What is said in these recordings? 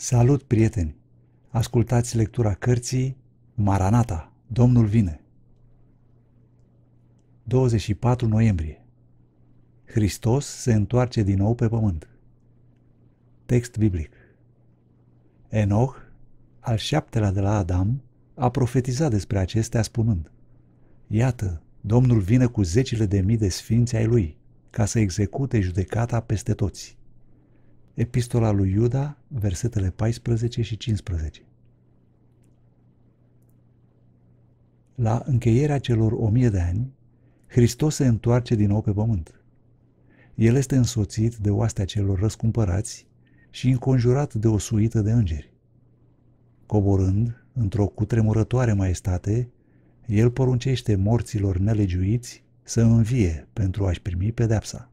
Salut, prieteni! Ascultați lectura cărții Maranata, Domnul vine! 24 noiembrie Hristos se întoarce din nou pe pământ. Text biblic Enoch, al șaptelea de la Adam, a profetizat despre acestea spunând Iată, Domnul vine cu zecile de mii de sfinți ai lui, ca să execute judecata peste toți. Epistola lui Iuda, versetele 14 și 15. La încheierea celor o mie de ani, Hristos se întoarce din nou pe pământ. El este însoțit de oastea celor răscumpărați și înconjurat de o suită de îngeri. Coborând, într-o cutremurătoare maestate, el poruncește morților nelegiuiți să învie pentru a-și primi pedepsa.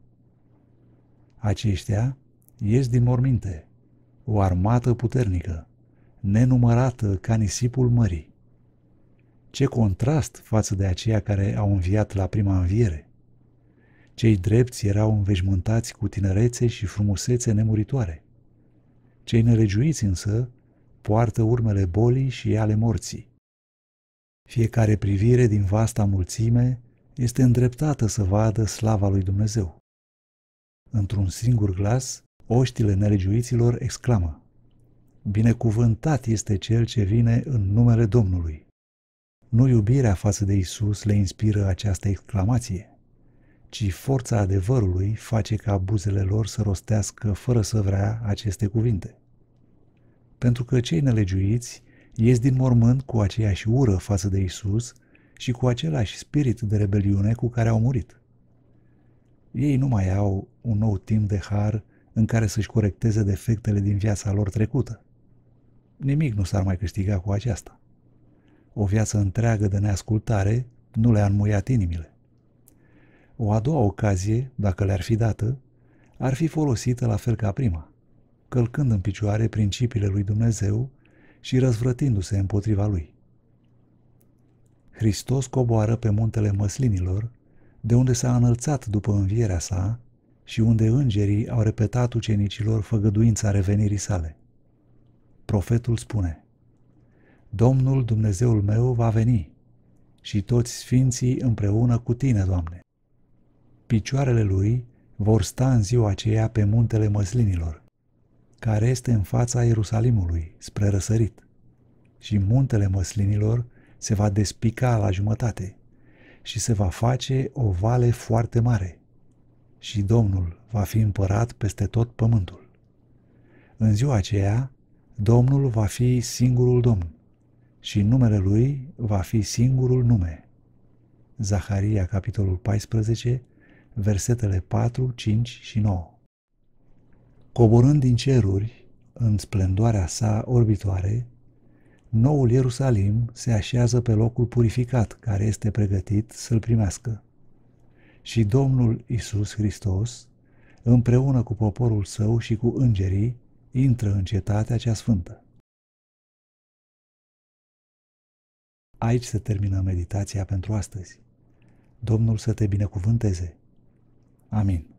Aceștia, Ies din morminte, o armată puternică, nenumărată ca nisipul mării. Ce contrast față de aceia care au înviat la prima înviere! Cei drepți erau înveșmântați cu tinerețe și frumusețe nemuritoare. Cei nelegiuiți însă poartă urmele bolii și ale morții. Fiecare privire din vasta mulțime este îndreptată să vadă slava lui Dumnezeu. Într-un singur glas, oștile nelegiuiților exclamă, Binecuvântat este cel ce vine în numele Domnului. Nu iubirea față de Isus le inspiră această exclamație, ci forța adevărului face ca buzele lor să rostească fără să vrea aceste cuvinte. Pentru că cei nelegiuiți ies din mormânt cu aceeași ură față de Isus și cu același spirit de rebeliune cu care au murit. Ei nu mai au un nou timp de har în care să-și corecteze defectele din viața lor trecută. Nimic nu s-ar mai câștiga cu aceasta. O viață întreagă de neascultare nu le-a înmuiat inimile. O a doua ocazie, dacă le-ar fi dată, ar fi folosită la fel ca prima, călcând în picioare principiile lui Dumnezeu și răzvrătindu-se împotriva lui. Hristos coboară pe muntele măslinilor, de unde s-a înălțat după învierea sa și unde îngerii au repetat ucenicilor făgăduința revenirii sale. Profetul spune, Domnul Dumnezeul meu va veni și toți sfinții împreună cu tine, Doamne. Picioarele lui vor sta în ziua aceea pe muntele măslinilor, care este în fața Ierusalimului, spre răsărit, și muntele măslinilor se va despica la jumătate și se va face o vale foarte mare – și Domnul va fi împărat peste tot pământul. În ziua aceea, Domnul va fi singurul Domn și numele Lui va fi singurul nume. Zaharia, capitolul 14, versetele 4, 5 și 9. Coborând din ceruri, în splendoarea sa orbitoare, noul Ierusalim se așează pe locul purificat care este pregătit să-l primească și Domnul Isus Hristos, împreună cu poporul său și cu îngerii, intră în cetatea cea sfântă. Aici se termină meditația pentru astăzi. Domnul să te binecuvânteze. Amin.